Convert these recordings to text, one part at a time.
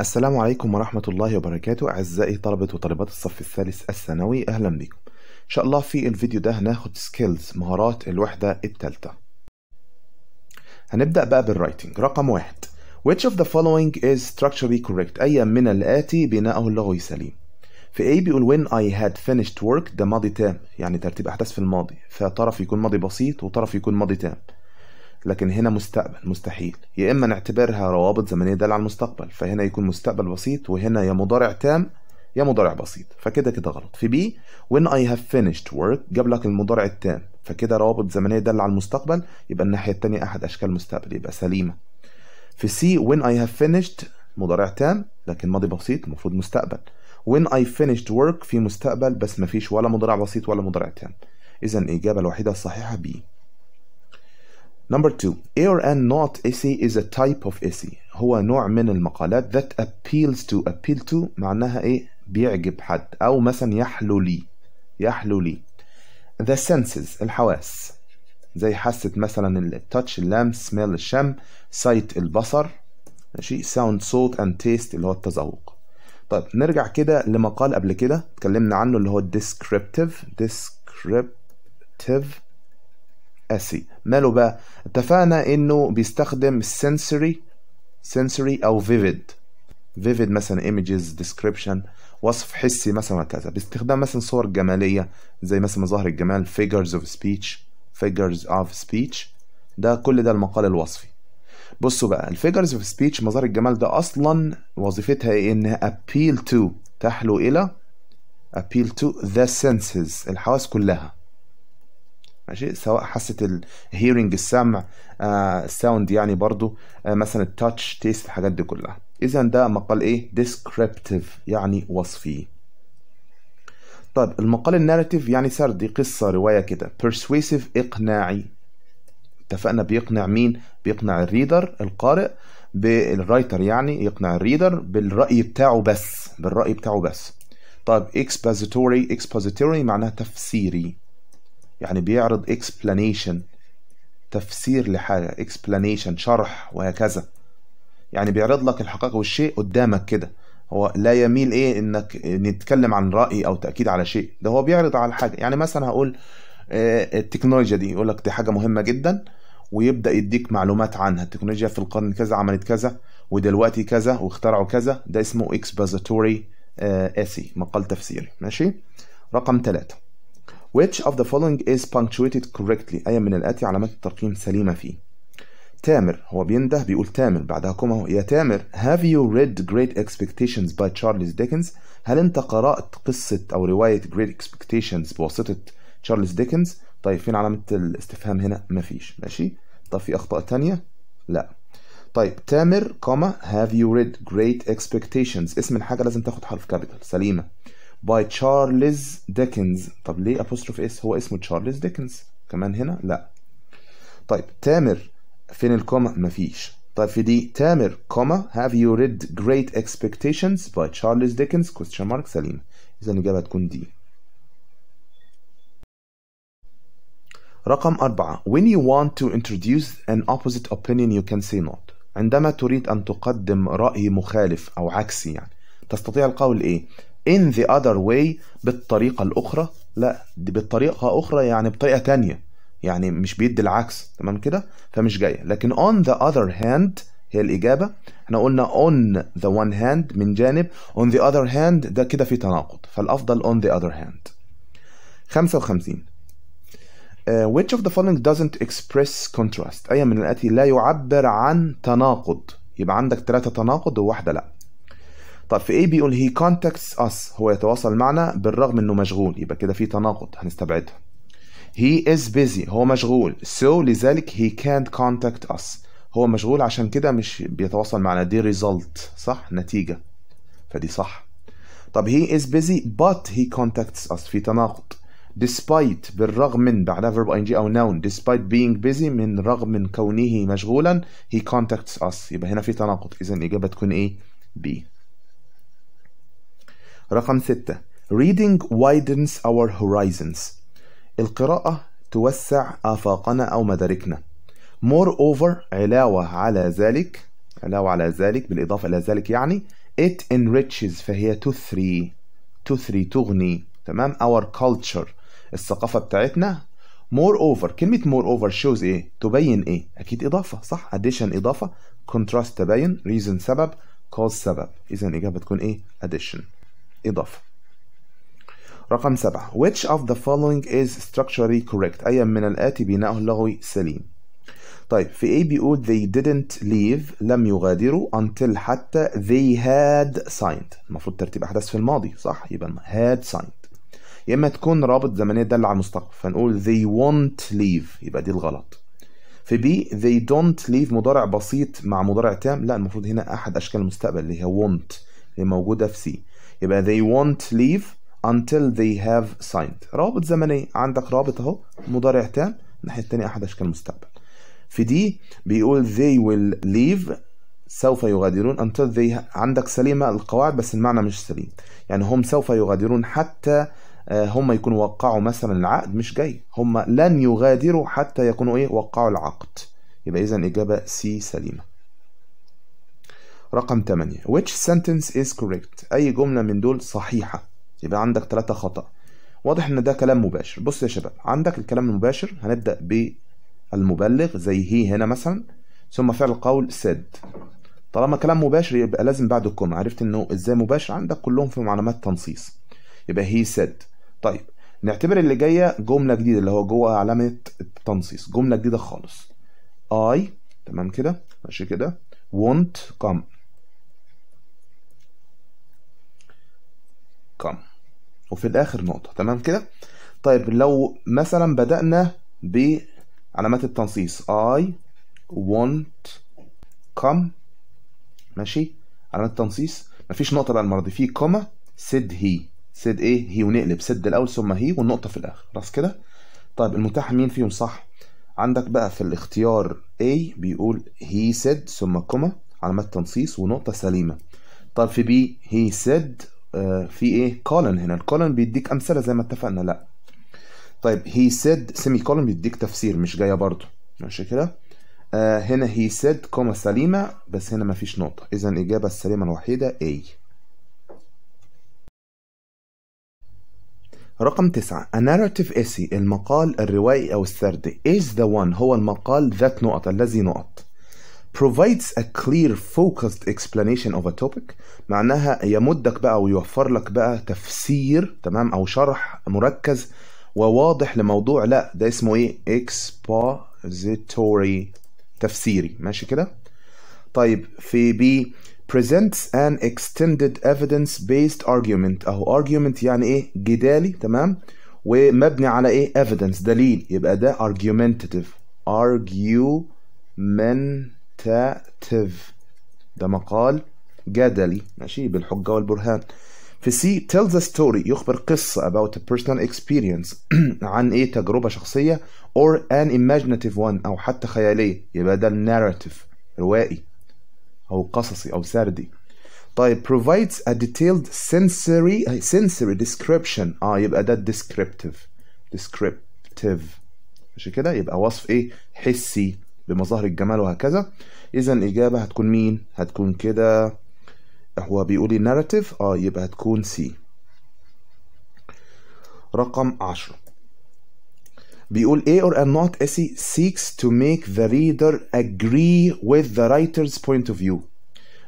السلام عليكم ورحمة الله وبركاته أعزائي طلبة وطالبات الصف الثالث الثانوي أهلا بكم إن شاء الله في الفيديو ده هناخد سكيلز مهارات الوحدة الثالثة هنبدأ بقى بالرايتنج رقم واحد Which of the following is structurally correct أي من الآتي بناءه اللغوي سليم في A بيقول when I had finished work ده ماضي تام يعني ترتيب أحداث في الماضي فطرف يكون ماضي بسيط وطرف يكون ماضي تام لكن هنا مستقبل مستحيل يا اما نعتبرها روابط زمنيه داله على المستقبل فهنا يكون مستقبل بسيط وهنا يا مضارع تام يا مضارع بسيط فكده كده غلط في بي when I have finished work جاب لك المضارع التام فكده روابط زمنيه داله على المستقبل يبقى الناحيه الثانيه احد اشكال المستقبل يبقى سليمه في سي when I have finished مضارع تام لكن ماضي بسيط المفروض مستقبل when I finished work في مستقبل بس مفيش ولا مضارع بسيط ولا مضارع تام إذا الإجابة الوحيدة الصحيحة بي Number two, or N not essay is a type of essay هو نوع من المقالات that appeals to appeal to معناها ايه بيعجب حد او مثلا يحلو لي يحلو لي the senses الحواس زي حاسة مثلا التاتش اللمس سميل الشم سايت البصر ماشي ساوند صوت اند تيست اللي هو التذوق طيب نرجع كده لمقال قبل كده اتكلمنا عنه اللي هو الديسكريبتيف ديسكريبتيف اسي ماله بقى اتفقنا انه بيستخدم sensory sensory او vivid vivid مثلا images description وصف حسي مثلا وكذا باستخدام مثلا صور جمالية زي مثلا مظاهر الجمال figures of speech figures of speech ده كل ده المقال الوصفي بصوا بقى الفيجرز اوف سبيتش مظاهر الجمال ده اصلا وظيفتها ايه انها appeal to تحلو الى appeal to the senses الحواس كلها ماشي سواء حاسه الهيرنج السمع آه يعني برضو آه مثلا التاتش تيست الحاجات دي كلها اذا ده مقال ايه ديسكريبتيف يعني وصفي طب المقال الناريتيف يعني سردي قصه روايه كده بيرسويسيف اقناعي اتفقنا بيقنع مين بيقنع الريدر القارئ بالرايتر يعني يقنع الريدر بالرأي بتاعه بس بالرأي بتاعه بس طيب اكسبوزيتوري اكسبوزيتوري معناها تفسيري يعني بيعرض explanation تفسير لحاجة explanation شرح وهكذا يعني بيعرض لك الحقائق والشيء قدامك كده هو لا يميل ايه انك نتكلم عن رأي او تأكيد على شيء ده هو بيعرض على حاجة يعني مثلا هقول آه، التكنولوجيا دي يقول لك دي حاجة مهمة جدا ويبدأ يديك معلومات عنها التكنولوجيا في القرن كذا عملت كذا ودلوقتي كذا واخترعوا كذا ده اسمه expository آه، essay مقال تفسيري ماشي رقم ثلاثة Which of the following is punctuated correctly أي من الآتي علامات الترقيم سليمة فيه تامر هو بينده بيقول تامر بعدها كما هو يا تامر have you read Great Expectations by Charles Dickens هل أنت قرأت قصة أو رواية Great Expectations بواسطة تشارلز ديكنز طيب فين علامة الاستفهام هنا مفيش ماشي طب في أخطاء تانية لا طيب تامر كما have you read Great Expectations اسم الحاجة لازم تاخد حرف كابيتال سليمة باي تشارلز ديكنز طب ليه ابوستروف اس هو اسمه تشارلز ديكنز كمان هنا لا طيب تامر فين الكوما مفيش طيب في دي تامر كوما have you read great expectations by Charles Dickens question mark سليم اذا الاجابه هتكون دي رقم أربعة when you want to introduce an opposite opinion you can say not عندما تريد أن تقدم رأي مخالف أو عكسي يعني تستطيع القول إيه in the other way بالطريقة الأخرى لا دي بالطريقة أخرى يعني بطريقة تانية يعني مش بيدي العكس تمام كده فمش جاية لكن on the other hand هي الإجابة احنا قلنا on the one hand من جانب on the other hand ده كده في تناقض فالأفضل on the other hand 55 Uh, which of the following doesn't express contrast أي من الآتي لا يعبر عن تناقض يبقى عندك ثلاثة تناقض وواحدة لا طيب، في ايه بيقول he contacts us هو يتواصل معنا بالرغم انه مشغول يبقى كده في تناقض هنستبعدها he is busy هو مشغول so لذلك he can't contact us هو مشغول عشان كده مش بيتواصل معنا دي result صح نتيجة فدي صح طب he is busy but he contacts us في تناقض despite بالرغم من بعدها verb ing أو noun despite being busy من رغم من كونه مشغولا he contacts us يبقى هنا في تناقض إذا الإجابة تكون إيه؟ B رقم ستة Reading widens our horizons القراءة توسع آفاقنا أو مداركنا moreover علاوة على ذلك علاوة على ذلك بالإضافة إلى ذلك يعني it enriches فهي تثري تثري تغني تمام our culture الثقافة بتاعتنا moreover كلمة moreover shows إيه تبين إيه أكيد إضافة صح addition إضافة contrast تبين reason سبب cause سبب إذا الإجابة تكون إيه addition إضافة رقم سبعة which of the following is structurally correct أي من الآتي بناؤه اللغوي سليم طيب في A بيقول they didn't leave لم يغادروا until حتى they had signed المفروض ترتيب أحداث في الماضي صح يبقى had signed يا إما تكون رابط زمنية دل على المستقبل فنقول they won't leave يبقى دي الغلط في B they don't leave مضارع بسيط مع مضارع تام لا المفروض هنا أحد أشكال المستقبل اللي هي won't اللي موجودة في C يبقى they won't leave until they have signed روابط زمنية عندك رابط اهو مضارع تام الناحية التانية أحد أشكال المستقبل في دي بيقول they will leave سوف يغادرون until they عندك سليمة القواعد بس المعنى مش سليم يعني هم سوف يغادرون حتى آه، هم يكونوا وقعوا مثلا العقد مش جاي هم لن يغادروا حتى يكونوا ايه وقعوا العقد يبقى اذا اجابه سي سليمه رقم 8 which sentence is correct اي جمله من دول صحيحه يبقى عندك 3 خطا واضح ان ده كلام مباشر بص يا شباب عندك الكلام المباشر هنبدا بالمبلغ زي هي هنا مثلا ثم فعل القول سد طالما كلام مباشر يبقى لازم بعد الكوم عرفت انه ازاي مباشر عندك كلهم في معلومات تنصيص يبقى هي سد طيب نعتبر اللي جايه جمله جديده اللي هو جوه علامه التنصيص جمله جديده خالص اي تمام كده ماشي كده want come كم وفي الاخر نقطه تمام كده طيب لو مثلا بدانا بعلامات التنصيص I want come ماشي علامة التنصيص مفيش نقطة بقى المرة دي في كومة سد هي سد ايه هي ونقلب سد الاول ثم هي والنقطة في الاخر خلاص كده طيب المتاح مين فيهم صح عندك بقى في الاختيار A بيقول he said ثم كومة علامات تنصيص ونقطة سليمة طب في B he said آه، في ايه كولن هنا الكولن بيديك امثله زي ما اتفقنا لا طيب هي سيد سيمي كولن بيديك تفسير مش جايه برضو ماشي كده آه هنا هي سيد كوما سليمه بس هنا مفيش نقطه اذا الاجابه السليمه الوحيده A رقم تسعة A narrative essay المقال الروائي أو السردي is the one هو المقال ذات نقط الذي نقط provides a clear focused explanation of a topic معناها يمدك بقى ويوفر لك بقى تفسير تمام او شرح مركز وواضح لموضوع لا ده اسمه ايه expository تفسيري ماشي كده طيب في بي presents an extended evidence based argument اهو argument يعني ايه جدالي تمام ومبني على ايه evidence دليل يبقى ده argumentative argument argumentative ده مقال جدلي ماشي بالحجة والبرهان في سي tells a story يخبر قصة about a personal experience عن ايه تجربة شخصية or an imaginative one او حتى خيالية يبقى ده narrative روائي او قصصي او سردي طيب provides a detailed sensory sensory description اه يبقى ده descriptive descriptive مش كده يبقى وصف ايه حسي بمظاهر الجمال وهكذا اذا الاجابه هتكون مين هتكون كده هو بيقول لي اه يبقى هتكون سي رقم 10 بيقول A or a not essay seeks to make the reader agree with the writer's point of view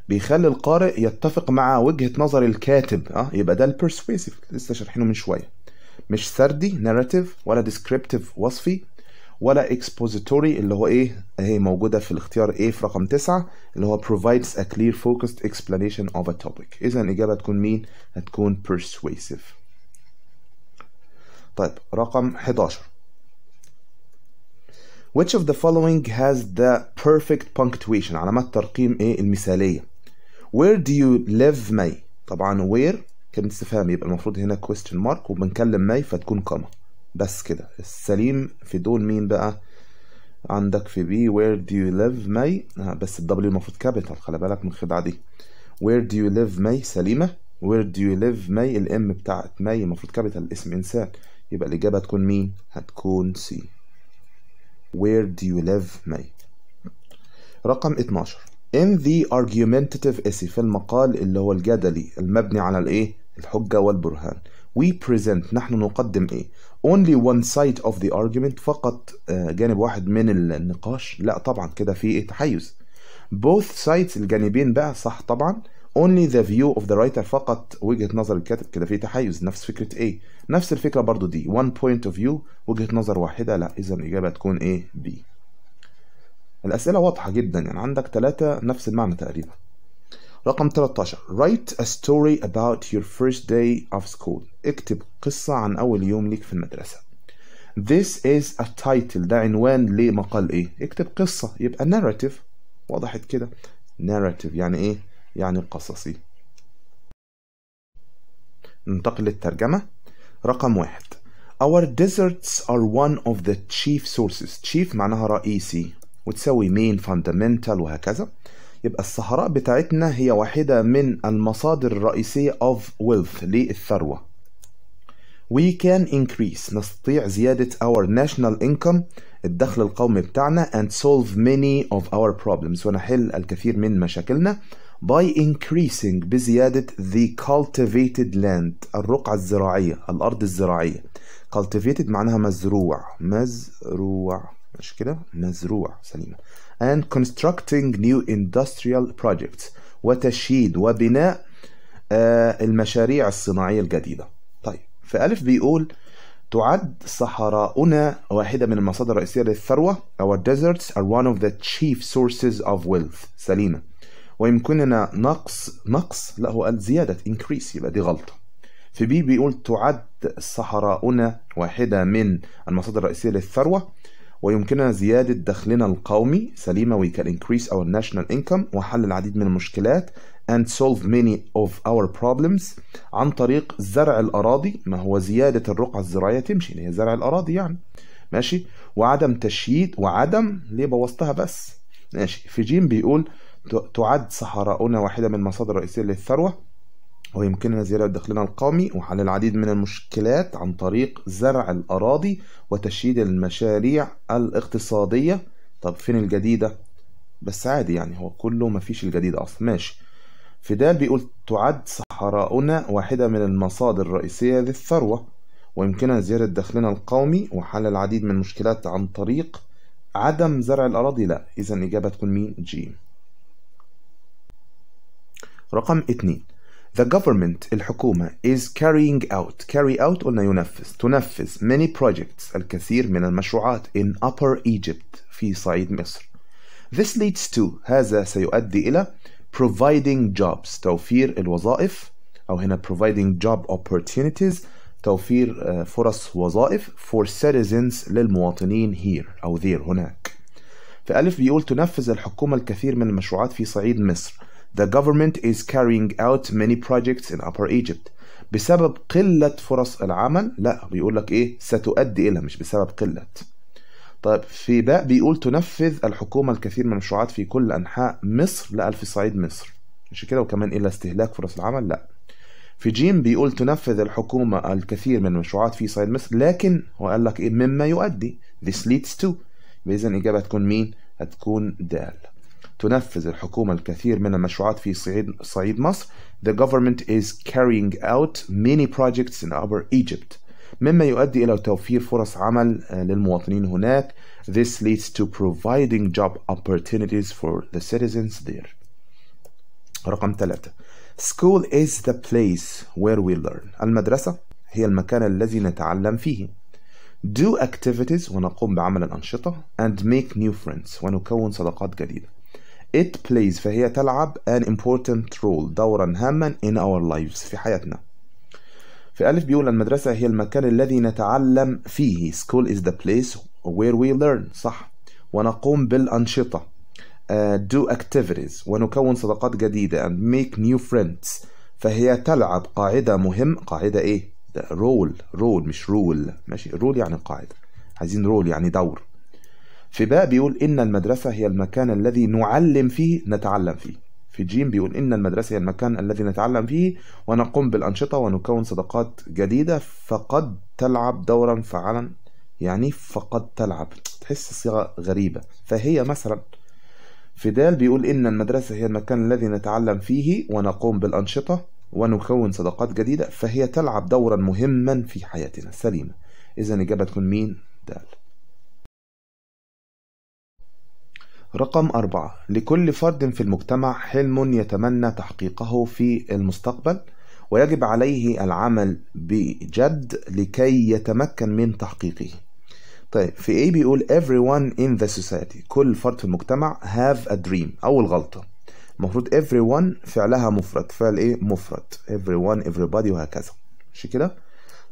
بيخلي القارئ يتفق مع وجهة نظر الكاتب اه يبقى ده persuasive لسه شارحينه من شوية مش سردي narrative ولا descriptive وصفي ولا expository اللي هو ايه اهي موجوده في الاختيار ايه في رقم 9 اللي هو provides a clear focused explanation of a topic اذا الاجابه هتكون مين هتكون persuasive طيب رقم 11 Which of the following has the perfect punctuation علامات ترقيم ايه المثاليه Where do you live May طبعا where كلمه استفهام يبقى المفروض هنا question mark وبنكلم May فتكون comma بس كده السليم في دول مين بقى عندك في بي where do you live ماي آه، بس الدبليو المفروض كابيتال خلي بالك من الخدعة دي where do you live ماي سليمة where do you live ماي الام بتاعت ماي المفروض كابيتال اسم انسان يبقى الإجابة هتكون مين هتكون سي where do you live ماي رقم 12 in the argumentative essay في المقال اللي هو الجدلي المبني على الايه الحجة والبرهان we present نحن نقدم ايه only one side of the argument فقط آه، جانب واحد من النقاش لا طبعا كده في تحيز both sides الجانبين بقى صح طبعا only the view of the writer فقط وجهة نظر الكاتب كده في تحيز نفس فكرة A نفس الفكرة برضو دي one point of view وجهة نظر واحدة لا إذا الإجابة تكون A B الأسئلة واضحة جدا يعني عندك ثلاثة نفس المعنى تقريبا رقم 13 write a story about your first day of school اكتب قصة عن أول يوم ليك في المدرسة this is a title ده عنوان لمقال إيه اكتب قصة يبقى narrative وضحت كده narrative يعني إيه يعني قصصي ننتقل للترجمة رقم واحد Our deserts are one of the chief sources chief معناها رئيسي وتساوي main fundamental وهكذا يبقى الصحراء بتاعتنا هي واحدة من المصادر الرئيسية of wealth للثروة we can increase نستطيع زيادة our national income الدخل القومي بتاعنا and solve many of our problems ونحل الكثير من مشاكلنا by increasing بزيادة the cultivated land الرقعة الزراعية الأرض الزراعية cultivated معناها مزروع مزروع مش كده مزروع سليمة and constructing new industrial projects وتشييد وبناء آه، المشاريع الصناعية الجديدة طيب في بيقول تعد صحراؤنا واحدة من المصادر الرئيسية للثروة Our deserts are one of the chief sources of wealth سليمة ويمكننا نقص نقص لا هو قال زيادة increase يبقى دي غلطة في بي بيقول تعد صحراؤنا واحدة من المصادر الرئيسية للثروة ويمكننا زيادة دخلنا القومي سليمة we can increase our national income وحل العديد من المشكلات and solve many of our problems عن طريق زرع الأراضي ما هو زيادة الرقعة الزراعية تمشي اللي هي زرع الأراضي يعني ماشي وعدم تشييد وعدم ليه بوظتها بس ماشي في جيم بيقول تعد صحراؤنا واحدة من مصادر رئيسية للثروة ويمكننا زيادة دخلنا القومي وحل العديد من المشكلات عن طريق زرع الأراضي وتشييد المشاريع الاقتصادية طب فين الجديدة؟ بس عادي يعني هو كله مفيش الجديد أصلا ماشي فيدال بيقول تعد صحراؤنا واحدة من المصادر الرئيسية للثروة ويمكننا زيادة دخلنا القومي وحل العديد من المشكلات عن طريق عدم زرع الأراضي لا إذا الإجابة تكون مين جيم رقم اتنين The government الحكومة is carrying out carry out قلنا ينفذ تنفذ many projects الكثير من المشروعات in Upper Egypt في صعيد مصر This leads to هذا سيؤدي إلى providing jobs توفير الوظائف أو هنا providing job opportunities توفير آه، فرص وظائف for citizens للمواطنين here أو there هناك فألف بيقول تنفذ الحكومة الكثير من المشروعات في صعيد مصر The government is carrying out many projects in Upper Egypt بسبب قلة فرص العمل لا بيقول لك ايه ستؤدي إلى مش بسبب قلة طيب في باء بيقول تنفذ الحكومة الكثير من المشروعات في كل أنحاء مصر لا في صعيد مصر مش كده وكمان إلى استهلاك فرص العمل لا في جيم بيقول تنفذ الحكومة الكثير من المشروعات في صعيد مصر لكن هو قال لك إيه مما يؤدي this leads to إذا الإجابة هتكون مين؟ هتكون دال تنفذ الحكومة الكثير من المشروعات في صعيد صعيد مصر the government is carrying out many projects in upper Egypt مما يؤدي إلى توفير فرص عمل للمواطنين هناك this leads to providing job opportunities for the citizens there رقم ثلاثة School is the place where we learn المدرسة هي المكان الذي نتعلم فيه Do activities ونقوم بعمل الأنشطة and make new friends ونكون صداقات جديدة It plays فهي تلعب an important role دورا هاما in our lives في حياتنا في ألف بيقول المدرسة هي المكان الذي نتعلم فيه school is the place where we learn صح ونقوم بالأنشطة uh, do activities ونكون صداقات جديدة and make new friends فهي تلعب قاعدة مهم قاعدة إيه؟ رول رول مش رول ماشي رول يعني قاعدة عايزين رول يعني دور في باء بيقول إن المدرسة هي المكان الذي نعلم فيه نتعلم فيه في جيم بيقول إن المدرسة هي المكان الذي نتعلم فيه ونقوم بالأنشطة ونكون صداقات جديدة فقد تلعب دورا فعلا يعني فقد تلعب تحس صيغة غريبة فهي مثلا في دال بيقول إن المدرسة هي المكان الذي نتعلم فيه ونقوم بالأنشطة ونكون صداقات جديدة فهي تلعب دورا مهما في حياتنا سليمة إذا إجابة تكون مين؟ دال رقم أربعة لكل فرد في المجتمع حلم يتمنى تحقيقه في المستقبل ويجب عليه العمل بجد لكي يتمكن من تحقيقه طيب في ايه بيقول everyone in the society كل فرد في المجتمع have a dream اول غلطه المفروض everyone فعلها مفرد فعل ايه مفرد everyone everybody وهكذا مش كده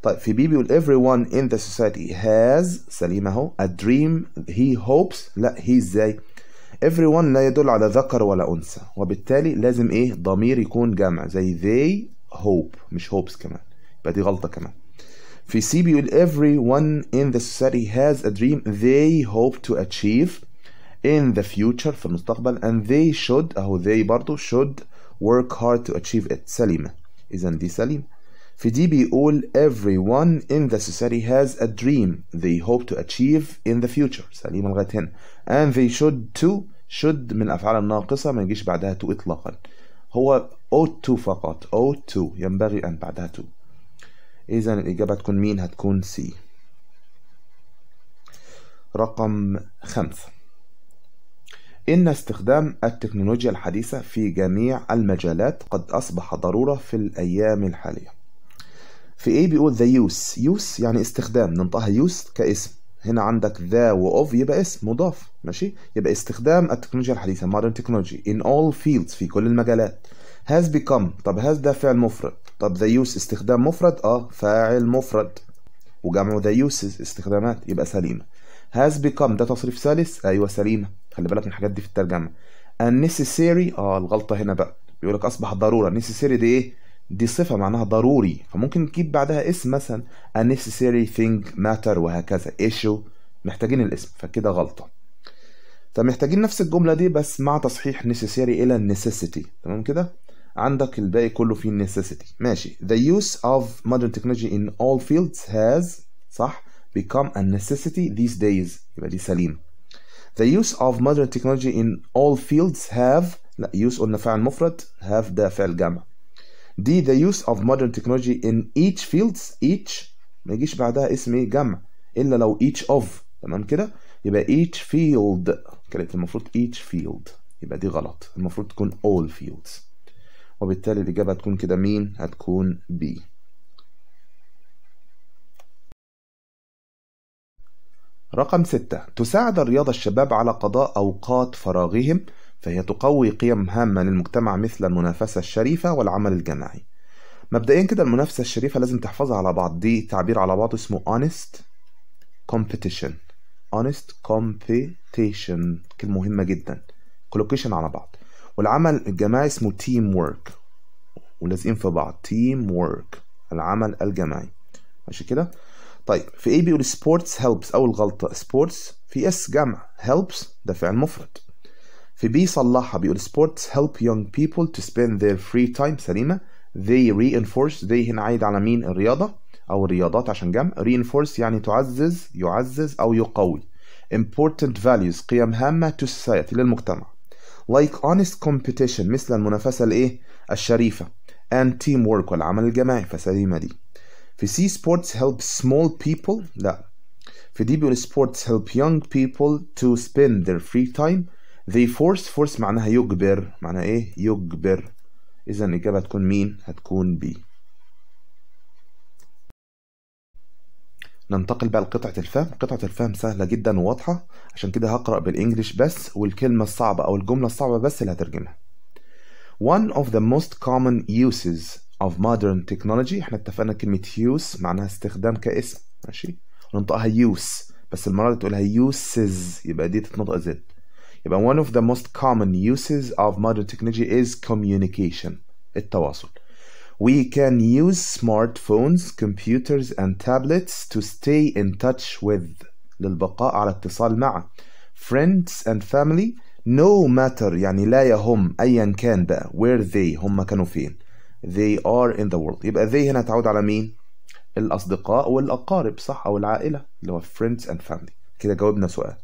طيب في بي بيقول everyone in the society has سليم اهو a dream he hopes لا he ازاي everyone لا يدل على ذكر ولا أنثى وبالتالي لازم إيه ضمير يكون جمع زي they hope مش hopes كمان يبقى دي غلطة كمان في سي بيقول everyone in the society has a dream they hope to achieve in the future في المستقبل and they should أهو they برضو should work hard to achieve it سليمة إذا دي سليمة في دي بيقول everyone in the society has a dream they hope to achieve in the future سليمة لغاية هنا and they should to should من الأفعال الناقصة ما يجيش بعدها to إطلاقا هو ought to فقط ought to ينبغي أن بعدها to إذا الإجابة تكون مين هتكون C رقم خمسة إن استخدام التكنولوجيا الحديثة في جميع المجالات قد أصبح ضرورة في الأيام الحالية في إيه بيقول the use use يعني استخدام ننطقها use كاسم هنا عندك ذا واوف يبقى اسم مضاف ماشي يبقى استخدام التكنولوجيا الحديثه modern technology in all fields في كل المجالات has become طب has ده فعل مفرد طب the use استخدام مفرد اه فاعل مفرد وجمع the uses استخدامات يبقى سليمه has become ده تصريف ثالث ايوه سليمه خلي بالك من الحاجات دي في الترجمه unnecessary اه الغلطه هنا بقى بيقول لك اصبح ضروره necessary دي ايه دي صفة معناها ضروري فممكن نجيب بعدها اسم مثلا a necessary thing matter وهكذا issue محتاجين الاسم فكده غلطة فمحتاجين نفس الجملة دي بس مع تصحيح necessary إلى necessity تمام كده عندك الباقي كله فيه necessity ماشي the use of modern technology in all fields has صح become a necessity these days يبقى دي سليم the use of modern technology in all fields have لا use قلنا فعل مفرد have ده فعل جمع دي the use of modern technology in each fields each ما يجيش بعدها اسم ايه جمع الا لو each of تمام كده يبقى each field كانت المفروض each field يبقى دي غلط المفروض تكون all fields وبالتالي الإجابة هتكون كده مين هتكون B رقم ستة تساعد الرياضة الشباب على قضاء أوقات فراغهم فهي تقوي قيم هامة للمجتمع مثل المنافسة الشريفة والعمل الجماعي مبدئيا كده المنافسة الشريفة لازم تحفظها على بعض دي تعبير على بعض اسمه honest competition honest competition كلمة مهمة جدا collocation على بعض والعمل الجماعي اسمه team work ولازقين في بعض team work العمل الجماعي ماشي كده طيب في ايه بيقول sports helps اول غلطة sports في اس جمع helps ده فعل مفرد في صلاحة بيقول sports help young people to spend their free time سليمة they reinforce they هنا عايد على مين الرياضة أو الرياضات عشان جمع reinforce يعني تعزز يعزز أو يقوي important values قيم هامة to society للمجتمع like honest competition مثل المنافسة الإيه الشريفة and teamwork والعمل الجماعي فسليمة دي في سي sports help small people لا في دي بيقول sports help young people to spend their free time they force force معناها يجبر معناها ايه يجبر اذا الاجابه هتكون مين هتكون بي ننتقل بقى لقطعة الفهم قطعة الفهم سهلة جدا وواضحة عشان كده هقرأ بالإنجليش بس والكلمة الصعبة أو الجملة الصعبة بس اللي هترجمها One of the most common uses of modern technology احنا اتفقنا كلمة use معناها استخدام كاسم ماشي ننطقها use بس المرة دي تقولها uses يبقى دي تتنطق زد يبقى one of the most common uses of modern technology is communication التواصل we can use smartphones computers and tablets to stay in touch with للبقاء على اتصال مع friends and family no matter يعني لا يهم أيا كان بقى where they هم كانوا فين they are in the world يبقى they هنا تعود على مين الأصدقاء والأقارب صح أو العائلة اللي هو friends and family كده جاوبنا سؤال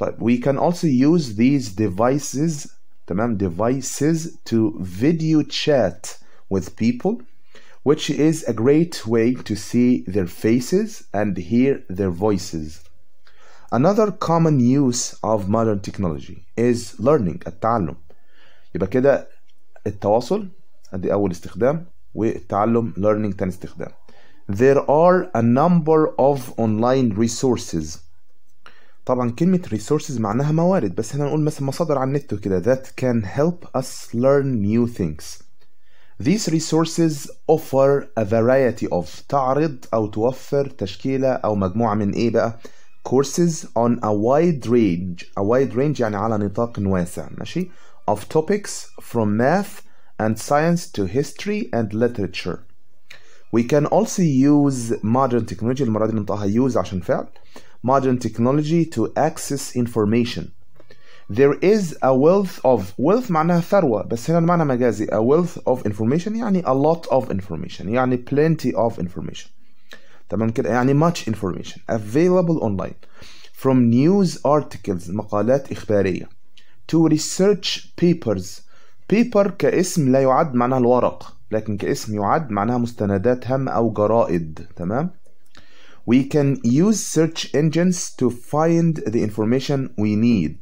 طيب we can also use these devices تمام devices to video chat with people which is a great way to see their faces and hear their voices another common use of modern technology is learning التعلم يبقى كده التواصل ادي اول استخدام والتعلم learning تاني استخدام there are a number of online resources طبعا كلمة resources معناها موارد بس هنا نقول مثلا مصادر على النت وكده that can help us learn new things These resources offer a variety of تعرض أو توفر تشكيلة أو مجموعة من إيه بقى courses on a wide range a wide range يعني على نطاق واسع ماشي of topics from math and science to history and literature We can also use modern technology المرة دي بنطقها use عشان فعل modern technology to access information there is a wealth of wealth معناها ثروة بس هنا المعنى مجازي a wealth of information يعني a lot of information يعني plenty of information تمام كده يعني much information available online from news articles مقالات إخبارية to research papers paper كاسم لا يعد معناها الورق لكن كاسم يعد معناها مستندات هامة أو جرائد تمام we can use search engines to find the information we need.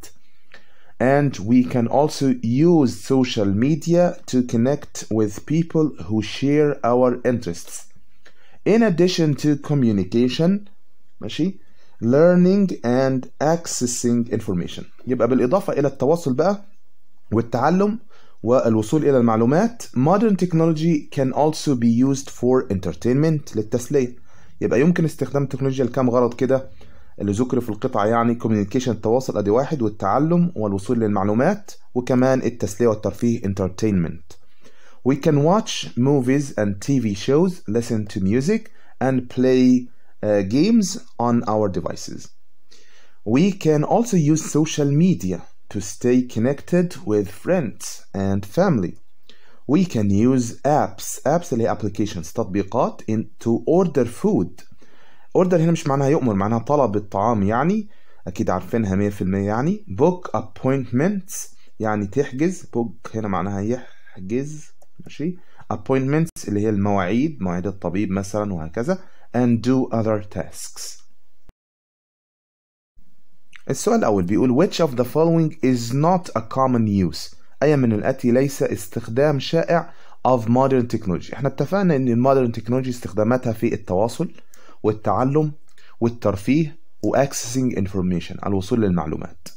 And we can also use social media to connect with people who share our interests. In addition to communication, learning and accessing information يبقى بالإضافة إلى التواصل بقى والتعلم والوصول إلى المعلومات modern technology can also be used for entertainment للتسلية يبقى يمكن استخدام التكنولوجيا لكام غرض كده اللي ذكر في القطعة يعني كوميونيكيشن التواصل ادي واحد والتعلم والوصول للمعلومات وكمان التسلية والترفيه entertainment We can watch movies and TV shows, listen to music and play uh, games on our devices. We can also use social media to stay connected with friends and family. we can use apps apps اللي هي applications تطبيقات in to order food order هنا مش معناها يؤمر معناها طلب الطعام يعني اكيد عارفينها 100% يعني book appointments يعني تحجز book هنا معناها يحجز ماشي appointments اللي هي المواعيد مواعيد الطبيب مثلا وهكذا and do other tasks السؤال الأول بيقول which of the following is not a common use أي من الآتي ليس استخدام شائع of modern technology احنا اتفقنا ان المودرن تكنولوجي استخداماتها في التواصل والتعلم والترفيه واكسسنج انفورميشن الوصول للمعلومات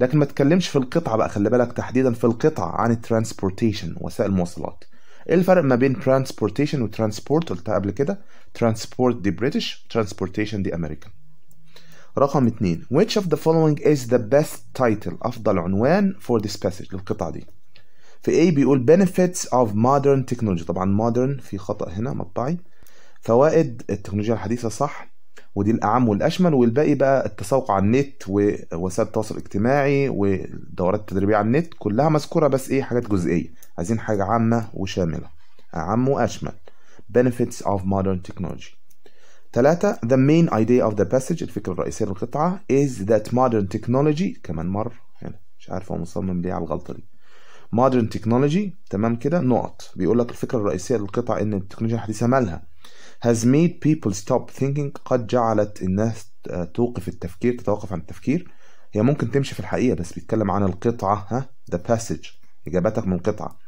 لكن ما تكلمش في القطعة بقى خلي بالك تحديدا في القطعة عن الترانسبورتيشن وسائل المواصلات ايه الفرق ما بين ترانسبورتيشن وترانسبورت قلتها قبل كده ترانسبورت دي بريتش ترانسبورتيشن دي امريكان رقم اتنين which of the following is the best title افضل عنوان for this passage للقطعه دي في A بيقول benefits of modern technology طبعا modern في خطأ هنا مطبعي فوائد التكنولوجيا الحديثة صح ودي الأعم والأشمل والباقي بقى التسوق على النت ووسائل التواصل الاجتماعي والدورات التدريبية على النت كلها مذكورة بس إيه حاجات جزئية عايزين حاجة عامة وشاملة أعم وأشمل benefits of modern technology ثلاثة the main idea of the passage الفكرة الرئيسية للقطعة is that modern technology كمان مرة هنا مش عارف هو مصمم ليه على الغلطة دي modern technology تمام كده نقط بيقول لك الفكرة الرئيسية للقطعة إن التكنولوجيا الحديثة مالها has made people stop thinking قد جعلت الناس توقف التفكير تتوقف عن التفكير هي ممكن تمشي في الحقيقة بس بيتكلم عن القطعة ها the passage إجابتك من القطعة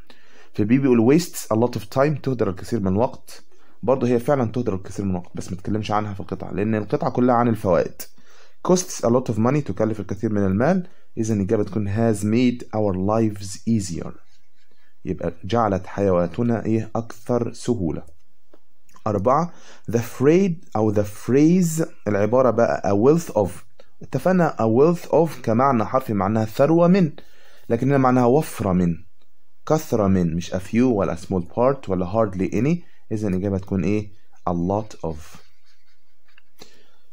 في بي بيقول wastes a lot of time تهدر الكثير من الوقت برضه هي فعلا تهدر الكثير من الوقت بس ما تكلمش عنها في القطعة لأن القطعة كلها عن الفوائد costs a lot of money تكلف الكثير من المال إذا الإجابة تكون has made our lives easier يبقى جعلت حيواتنا إيه أكثر سهولة أربعة the phrase أو the phrase العبارة بقى a wealth of اتفقنا a wealth of كمعنى حرفي معناها ثروة من لكن معناها وفرة من كثرة من مش a few ولا a small part ولا hardly any إذا الإجابة تكون إيه a lot of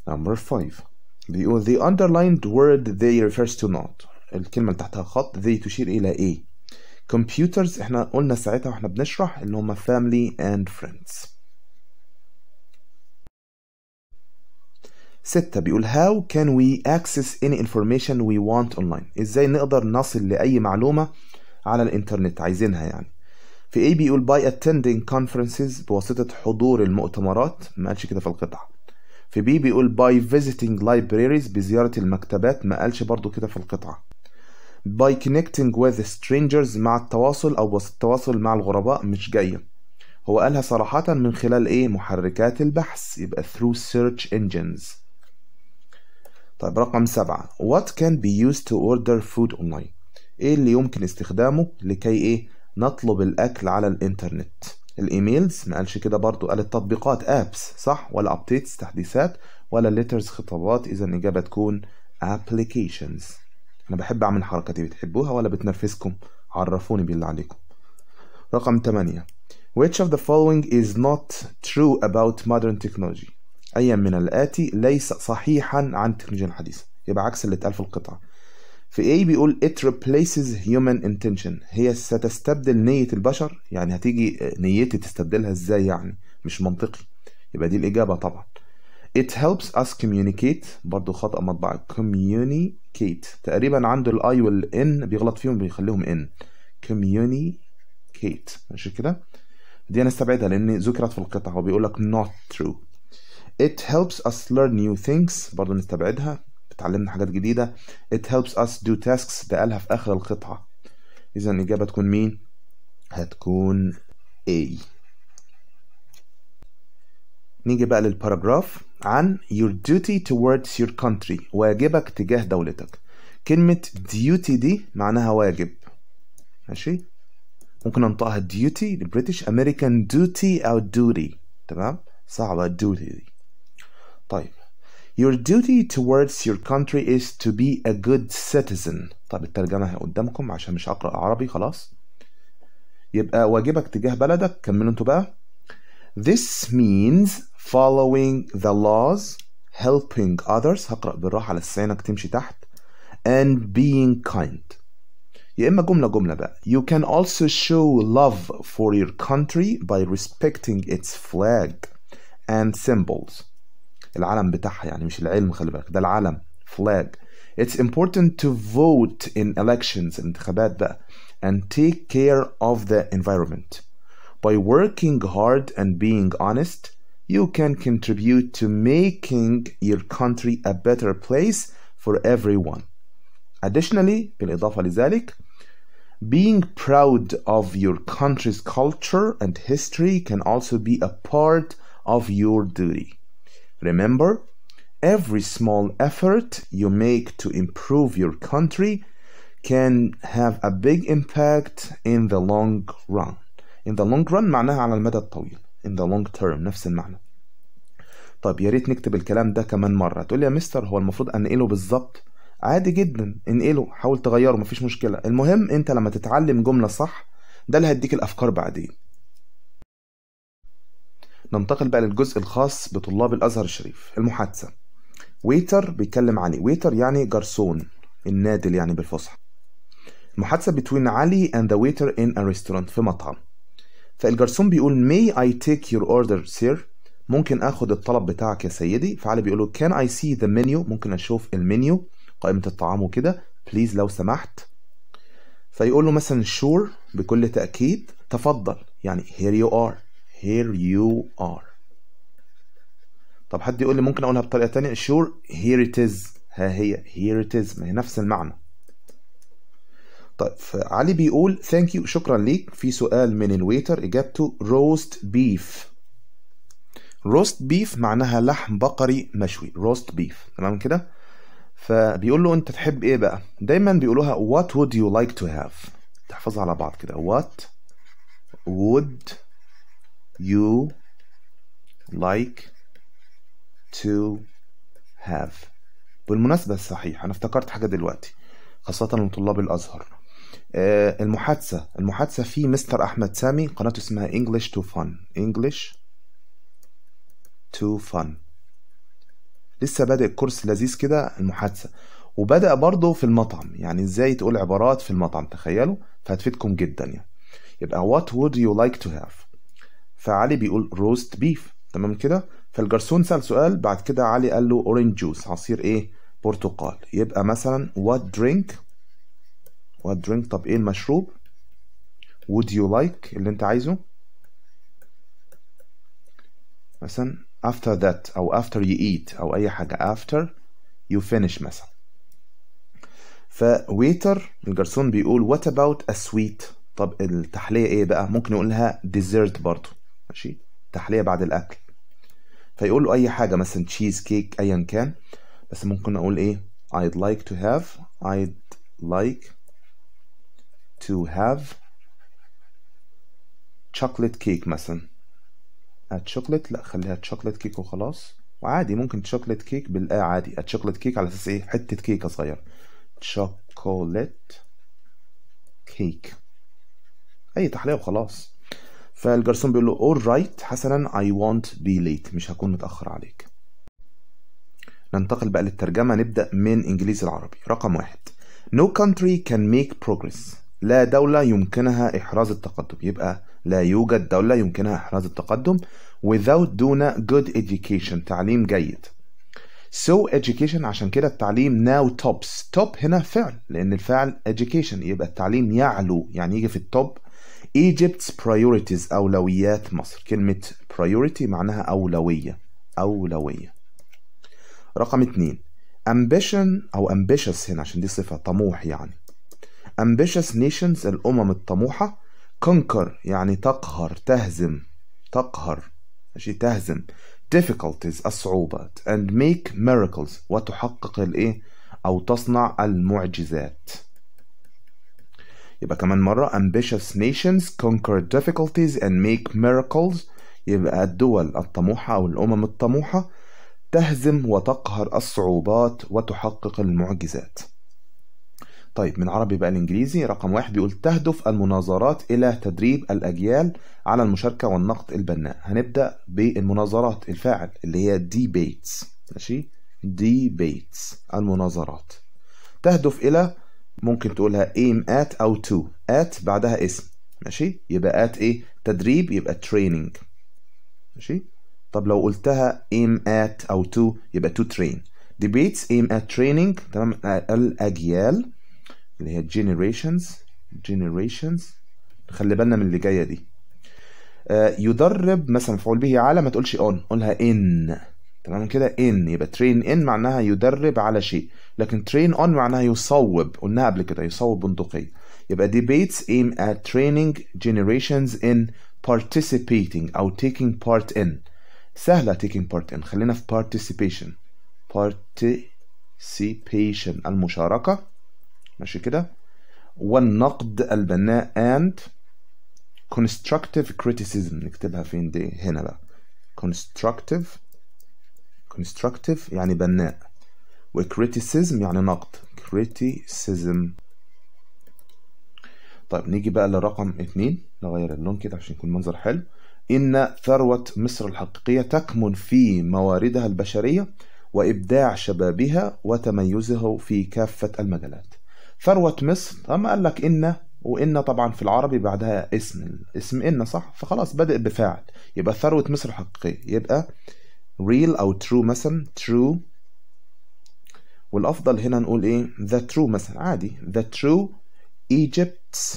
number five بيقول the underlined word they refers to not الكلمة اللي تحتها خط they تشير إلى إيه computers احنا قلنا ساعتها واحنا بنشرح إن هما family and friends ستة بيقول how can we access any information we want online ازاي نقدر نصل لأي معلومة على الانترنت عايزينها يعني في اي بيقول by attending conferences بواسطة حضور المؤتمرات ما قالش كده في القطعة في بي بيقول by visiting libraries بزيارة المكتبات ما قالش برضو كده في القطعة by connecting with strangers مع التواصل أو التواصل مع الغرباء مش جاية هو قالها صراحة من خلال إيه محركات البحث يبقى through search engines طيب رقم سبعة what can be used to order food online إيه اللي يمكن استخدامه لكي إيه نطلب الاكل على الانترنت الايميلز ما قالش كده برضو قال التطبيقات ابس صح ولا ابديتس تحديثات ولا ليترز خطابات اذا الاجابه تكون applications انا بحب اعمل الحركه دي بتحبوها ولا بتنرفزكم عرفوني باللي عليكم رقم 8 Which of the following is not true about modern technology؟ أي من الآتي ليس صحيحا عن التكنولوجيا الحديثة يبقى عكس اللي اتقال في القطعة في A بيقول it replaces human intention هي ستستبدل نية البشر يعني هتيجي آه, نيتي تستبدلها ازاي يعني مش منطقي يبقى دي الإجابة طبعا it helps us communicate برضو خطأ مطبع communicate تقريبا عنده الاي والان بيغلط فيهم بيخليهم ان communicate ماشي كده دي انا استبعدها لان ذكرت في القطعة هو بيقول لك not true it helps us learn new things برضو نستبعدها اتعلمنا حاجات جديدة it helps us do tasks ده قالها في آخر القطعة إذا الإجابة تكون مين؟ هتكون A نيجي بقى للباراجراف عن your duty towards your country واجبك تجاه دولتك كلمة duty دي معناها واجب ماشي ممكن انطقها duty British American duty أو duty تمام صعبة duty دي طيب Your duty towards your country is to be a good citizen طب الترجمة قدامكم عشان مش هقرأ عربي خلاص يبقى واجبك تجاه بلدك كملوا انتوا بقى This means following the laws helping others هقرأ بالراحة لسانك تمشي تحت and being kind يا إما جملة جملة بقى You can also show love for your country by respecting its flag and symbols العلم بتاعها يعني مش العلم خلي بالك ده العلم flag It's important to vote in elections انتخابات بقى and take care of the environment. By working hard and being honest, you can contribute to making your country a better place for everyone. Additionally, بالإضافة لذلك, being proud of your country's culture and history can also be a part of your duty. Remember, every small effort you make to improve your country can have a big impact in the long run. In the long run معناها على المدى الطويل. In the long term نفس المعنى. طب يا ريت نكتب الكلام ده كمان مرة. تقول لي يا مستر هو المفروض أنقله بالظبط؟ عادي جدا انقله حاول تغيره مفيش مشكلة. المهم أنت لما تتعلم جملة صح ده اللي هيديك الأفكار بعدين. ننتقل بقى للجزء الخاص بطلاب الازهر الشريف المحادثه ويتر بيتكلم علي ويتر يعني جرسون النادل يعني بالفصحى المحادثه بين علي and the waiter in a restaurant في مطعم فالجرسون بيقول may I take your order sir ممكن اخد الطلب بتاعك يا سيدي فعلي بيقول له can I see the menu ممكن اشوف المنيو قائمه الطعام وكده بليز لو سمحت فيقول له مثلا شور sure بكل تاكيد تفضل يعني here you are here you are طب حد يقول لي ممكن اقولها بطريقه تانية sure here it is ها هي here it is ما هي نفس المعنى طيب علي بيقول ثانك يو شكرا ليك في سؤال من الويتر اجابته روست بيف روست بيف معناها لحم بقري مشوي روست بيف تمام كده فبيقول له انت تحب ايه بقى دايما بيقولوها what would you like to have تحفظها على بعض كده what would you like to have بالمناسبة الصحيحة أنا افتكرت حاجة دلوقتي خاصة من طلاب الأزهر آه، المحادثة المحادثة في مستر أحمد سامي قناته اسمها English to Fun English to Fun لسه بادئ كورس لذيذ كده المحادثة وبدأ برضه في المطعم يعني ازاي تقول عبارات في المطعم تخيلوا فهتفيدكم جدا يعني يبقى what would you like to have فعلي بيقول روست بيف تمام كده فالجرسون سأل سؤال بعد كده علي قال له اورنج جوس عصير ايه برتقال يبقى مثلا وات درينك وات درينك طب ايه المشروب وود يو لايك اللي انت عايزه مثلا after that او after you eat او اي حاجة after you finish مثلا فويتر الجرسون بيقول what about a sweet طب التحلية ايه بقى ممكن يقولها dessert برضو ماشي تحليه بعد الاكل فيقول له اي حاجه مثلا تشيز كيك ايا كان بس ممكن اقول ايه I'd like to have I'd like to have chocolate cake مثلا chocolate لا خليها chocolate كيك وخلاص وعادي ممكن chocolate كيك بالا عادي chocolate كيك على اساس ايه حته كيكه صغيره chocolate كيك اي تحليه وخلاص فالجرسون بيقول له اول رايت حسنا اي وونت بي ليت مش هكون متاخر عليك ننتقل بقى للترجمه نبدا من انجليزي العربي رقم واحد No country can make progress. لا دولة يمكنها إحراز التقدم. يبقى لا يوجد دولة يمكنها إحراز التقدم without دون good education تعليم جيد. So education عشان كده التعليم now tops. top هنا فعل لأن الفعل education يبقى التعليم يعلو يعني يجي في التوب Egypt's priorities أولويات مصر كلمة priority معناها أولوية أولوية رقم اتنين ambition أو ambitious هنا عشان دي صفة طموح يعني ambitious nations الأمم الطموحة conquer يعني تقهر تهزم تقهر ماشي تهزم difficulties الصعوبات and make miracles وتحقق الايه أو تصنع المعجزات يبقى كمان مرة ambitious nations conquer difficulties and make miracles يبقى الدول الطموحة أو الأمم الطموحة تهزم وتقهر الصعوبات وتحقق المعجزات طيب من عربي بقى الإنجليزي رقم واحد بيقول تهدف المناظرات إلى تدريب الأجيال على المشاركة والنقد البناء هنبدأ بالمناظرات الفاعل اللي هي debates ماشي debates المناظرات تهدف إلى ممكن تقولها aim at أو to at بعدها اسم ماشي يبقى at إيه تدريب يبقى training ماشي طب لو قلتها aim at أو to يبقى to train debates aim at training تمام الأجيال اللي هي generations generations خلي بالنا من اللي جاية دي آه، يدرب مثلا مفعول به على ما تقولش on قولها in تمام كده ان يبقى ترين ان معناها يدرب على شيء لكن ترين اون معناها يصوب قلناها قبل كده يصوب بندقيه يبقى debates aim at training generations in participating او taking part in سهلة taking part in خلينا في participation participation المشاركة ماشي كده والنقد البناء and constructive criticism نكتبها فين دي هنا بقى constructive constructive يعني بناء و criticism يعني نقد criticism طيب نيجي بقى لرقم اتنين نغير اللون كده عشان يكون منظر حلو إن ثروة مصر الحقيقية تكمن في مواردها البشرية وإبداع شبابها وتميزه في كافة المجالات ثروة مصر أما قال لك إن وإن طبعا في العربي بعدها اسم اسم إن صح فخلاص بدأ بفاعل يبقى ثروة مصر الحقيقية يبقى real أو true مثلا true والأفضل هنا نقول إيه the true مثلا عادي the true Egypt's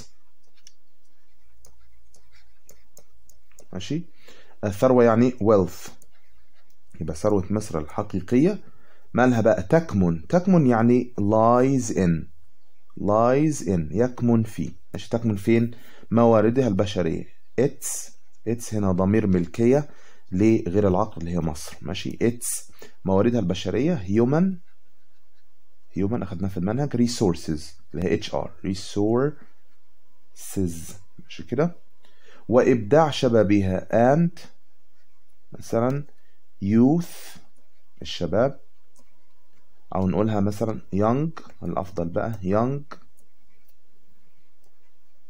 ماشي الثروة آه، يعني wealth يبقى ثروة مصر الحقيقية مالها بقى تكمن تكمن يعني lies in lies in يكمن في ماشي تكمن فين مواردها البشرية its its هنا ضمير ملكية لغير العقل اللي هي مصر ماشي اتس مواردها البشريه هيومن هيومن اخدناها في المنهج ريسورسز اللي هي اتش ار ريسورسز ماشي كده وابداع شبابها اند مثلا يوث الشباب او نقولها مثلا يونج الافضل بقى يونج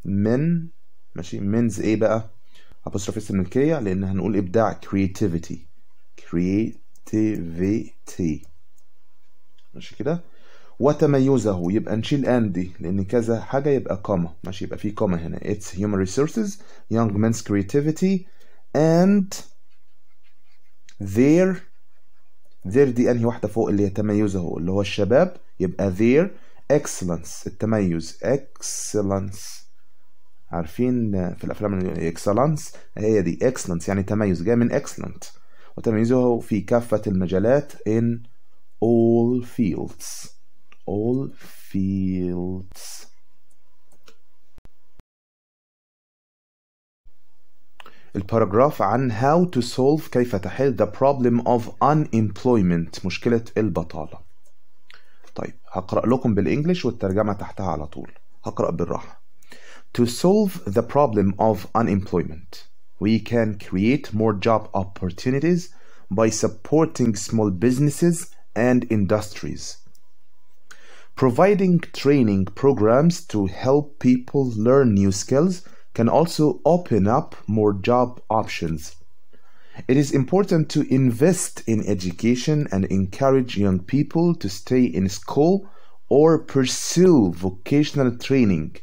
من ماشي منز ايه بقى apostrophe اس ملكيه لان هنقول ابداع كريتيفيتي كريتيفيتي ماشي كده وتميزه يبقى نشيل ان دي لان كذا حاجه يبقى كوما ماشي يبقى في كوما هنا اتس هيومن ريسورسز يونج مانز كريتيفيتي اند ذير ذير دي انهي واحده فوق اللي هي تميزه اللي هو الشباب يبقى ذير اكسلنس التميز اكسلنس عارفين في الافلام الاكسلانس هي دي اكسلنس يعني تميز جاي من اكسلنت وتميزه في كافة المجالات in all fields all fields الباراجراف عن how to solve كيف تحل the problem of unemployment مشكلة البطالة طيب هقرأ لكم بالإنجليش والترجمة تحتها على طول هقرأ بالراحة To solve the problem of unemployment, we can create more job opportunities by supporting small businesses and industries. Providing training programs to help people learn new skills can also open up more job options. It is important to invest in education and encourage young people to stay in school or pursue vocational training.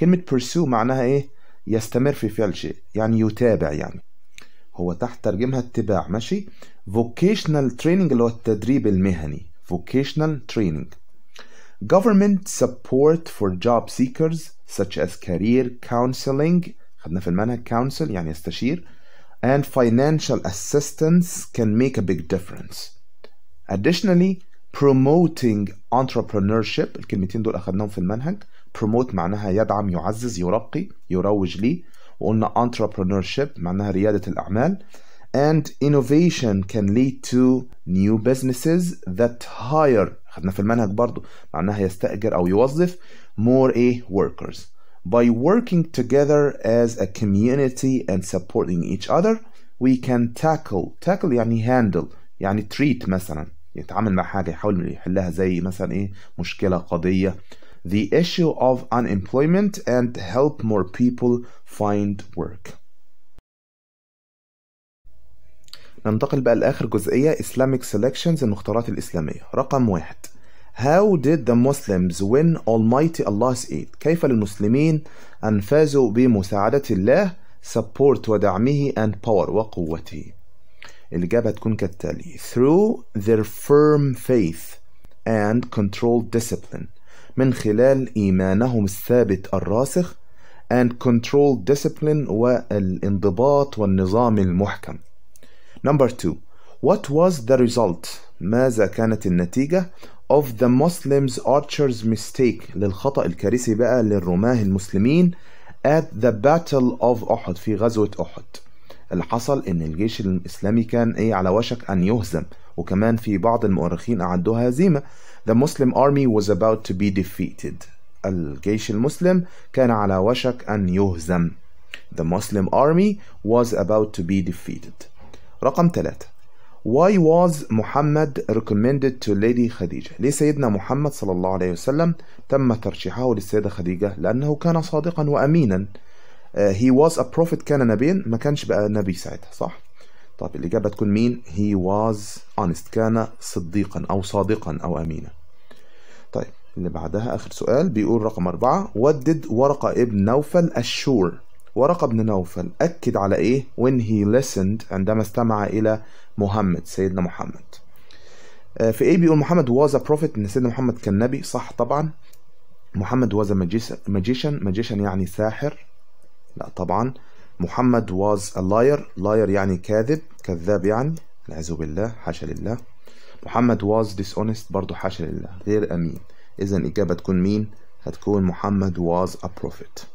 كلمة pursue معناها إيه؟ يستمر في فعل شيء يعني يتابع يعني هو تحت ترجمها اتباع ماشي vocational training اللي هو التدريب المهني vocational training government support for job seekers such as career counseling خدنا في المنهج counsel يعني يستشير and financial assistance can make a big difference additionally promoting entrepreneurship الكلمتين دول أخدناهم في المنهج promote معناها يدعم يعزز يرقي يروج ليه وقلنا entrepreneurship معناها ريادة الأعمال and innovation can lead to new businesses that hire خدنا في المنهج برضو معناها يستأجر أو يوظف more a workers by working together as a community and supporting each other we can tackle tackle يعني handle يعني treat مثلا يتعامل مع حاجة يحاول يحلها زي مثلا ايه مشكلة قضية the issue of unemployment and help more people find work. ننتقل بقى لآخر جزئية Islamic Selections المختارات الإسلامية رقم واحد How did the Muslims win Almighty Allah's aid? كيف للمسلمين أن فازوا بمساعدة الله support ودعمه and power وقوته الإجابة تكون كالتالي Through their firm faith and controlled discipline من خلال إيمانهم الثابت الراسخ and control discipline والانضباط والنظام المحكم. Number two, what was the result? ماذا كانت النتيجة of the Muslims archer's mistake للخطأ الكارثي بقى للرماه المسلمين at the battle of أحد في غزوة أحد. اللي حصل إن الجيش الإسلامي كان إيه على وشك أن يهزم وكمان في بعض المؤرخين أعدوها هزيمة The Muslim army was about to be defeated. الجيش المسلم كان على وشك أن يهزم. The Muslim army was about to be defeated. رقم ثلاثة Why was Muhammad recommended to Lady Khadija? ليه سيدنا محمد صلى الله عليه وسلم تم ترشيحه للسيدة خديجة؟ لأنه كان صادقا وأمينا. Uh, he was a prophet كان نبيا ما كانش بقى نبي ساعتها صح؟ طب الإجابة تكون مين he was honest كان صديقا أو صادقا أو أمينا طيب اللي بعدها آخر سؤال بيقول رقم أربعة ودد ورقة ابن نوفل أشور ورقة ابن نوفل أكد على إيه when he listened عندما استمع إلى محمد سيدنا محمد آه، في إيه بيقول محمد was a prophet إن سيدنا محمد كان نبي صح طبعا محمد was a magician magician يعني ساحر لا طبعا محمد was a liar liar يعني كاذب كذاب يعني العياذ بالله حاشا لله محمد was dishonest برضه حاشا لله غير أمين إذا الإجابة تكون مين؟ هتكون محمد was a prophet